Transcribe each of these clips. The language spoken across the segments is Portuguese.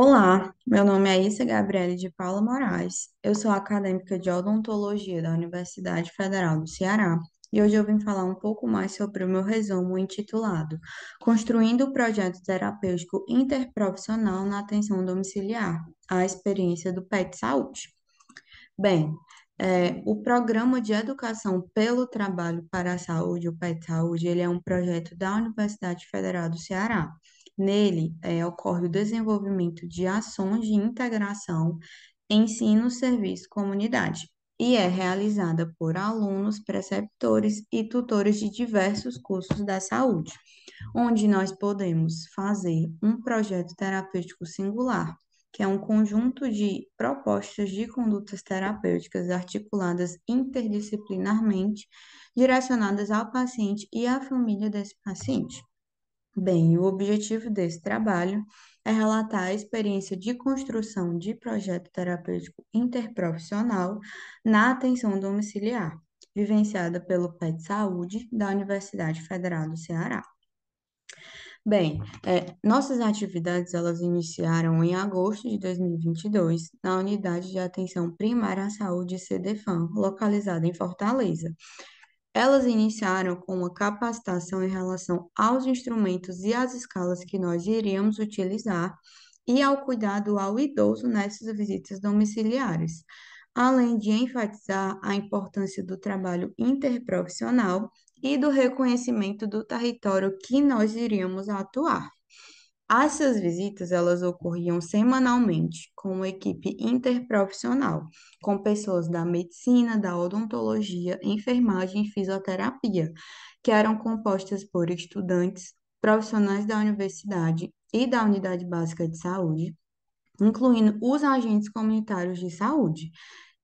Olá, meu nome é Issa Gabriele de Paula Moraes. Eu sou acadêmica de odontologia da Universidade Federal do Ceará e hoje eu vim falar um pouco mais sobre o meu resumo intitulado Construindo o projeto terapêutico interprofissional na atenção domiciliar, a experiência do PET Saúde. Bem, é, o Programa de Educação pelo Trabalho para a Saúde, o PET Saúde, ele é um projeto da Universidade Federal do Ceará Nele, é, ocorre o desenvolvimento de ações de integração ensino, serviço, comunidade e é realizada por alunos, preceptores e tutores de diversos cursos da saúde, onde nós podemos fazer um projeto terapêutico singular, que é um conjunto de propostas de condutas terapêuticas articuladas interdisciplinarmente, direcionadas ao paciente e à família desse paciente. Bem, o objetivo desse trabalho é relatar a experiência de construção de projeto terapêutico interprofissional na atenção domiciliar, vivenciada pelo PET Saúde da Universidade Federal do Ceará. Bem, é, nossas atividades elas iniciaram em agosto de 2022 na Unidade de Atenção Primária à Saúde CDFAM, localizada em Fortaleza, elas iniciaram com uma capacitação em relação aos instrumentos e às escalas que nós iríamos utilizar e ao cuidado ao idoso nessas visitas domiciliares, além de enfatizar a importância do trabalho interprofissional e do reconhecimento do território que nós iríamos atuar. Essas visitas elas ocorriam semanalmente com uma equipe interprofissional, com pessoas da medicina, da odontologia, enfermagem e fisioterapia, que eram compostas por estudantes, profissionais da universidade e da unidade básica de saúde, incluindo os agentes comunitários de saúde.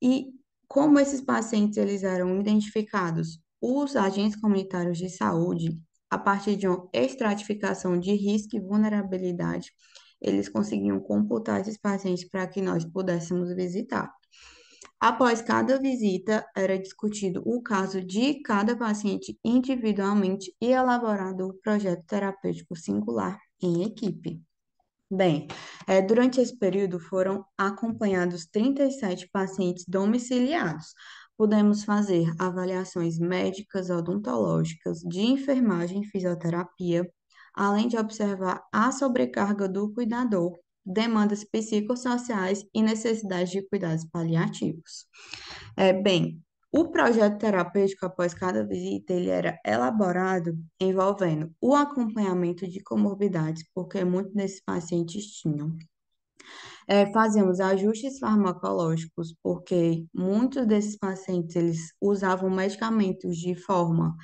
E como esses pacientes eles eram identificados, os agentes comunitários de saúde a partir de uma estratificação de risco e vulnerabilidade, eles conseguiam computar esses pacientes para que nós pudéssemos visitar. Após cada visita, era discutido o caso de cada paciente individualmente e elaborado o projeto terapêutico singular em equipe. Bem, eh, durante esse período foram acompanhados 37 pacientes domiciliados, podemos fazer avaliações médicas, odontológicas, de enfermagem e fisioterapia, além de observar a sobrecarga do cuidador, demandas psicossociais e necessidades de cuidados paliativos. É, bem, o projeto terapêutico após cada visita ele era elaborado envolvendo o acompanhamento de comorbidades, porque muitos desses pacientes tinham é, ajustes farmacológicos, porque muitos desses pacientes eles usavam medicamentos de forma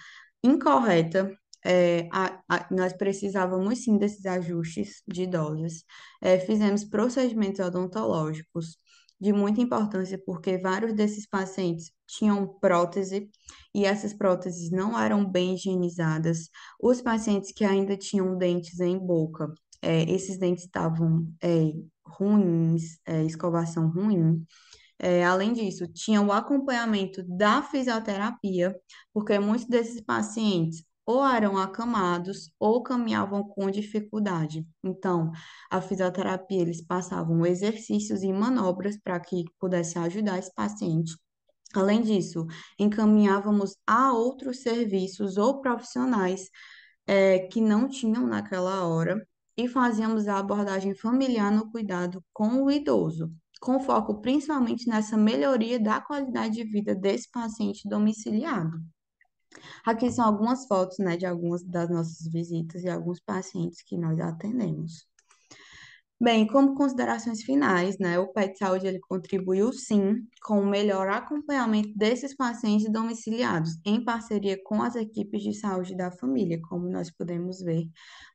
incorreta, é, a, a, nós precisávamos sim desses ajustes de doses. É, fizemos procedimentos odontológicos de muita importância, porque vários desses pacientes tinham prótese e essas próteses não eram bem higienizadas. Os pacientes que ainda tinham dentes em boca é, esses dentes estavam é, ruins, é, escovação ruim. É, além disso, tinha o acompanhamento da fisioterapia, porque muitos desses pacientes ou eram acamados ou caminhavam com dificuldade. Então, a fisioterapia, eles passavam exercícios e manobras para que pudesse ajudar esse paciente. Além disso, encaminhávamos a outros serviços ou profissionais é, que não tinham naquela hora e fazemos a abordagem familiar no cuidado com o idoso, com foco principalmente nessa melhoria da qualidade de vida desse paciente domiciliado. Aqui são algumas fotos né, de algumas das nossas visitas e alguns pacientes que nós atendemos. Bem, como considerações finais, né, o PET Saúde ele contribuiu sim com o melhor acompanhamento desses pacientes domiciliados, em parceria com as equipes de saúde da família, como nós podemos ver.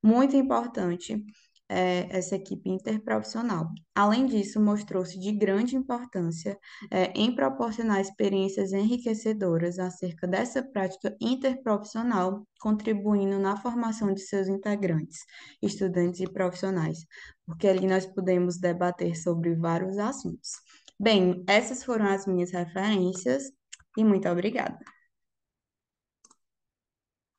Muito importante é, essa equipe interprofissional. Além disso, mostrou-se de grande importância é, em proporcionar experiências enriquecedoras acerca dessa prática interprofissional, contribuindo na formação de seus integrantes, estudantes e profissionais, porque ali nós podemos debater sobre vários assuntos. Bem, essas foram as minhas referências e muito obrigada.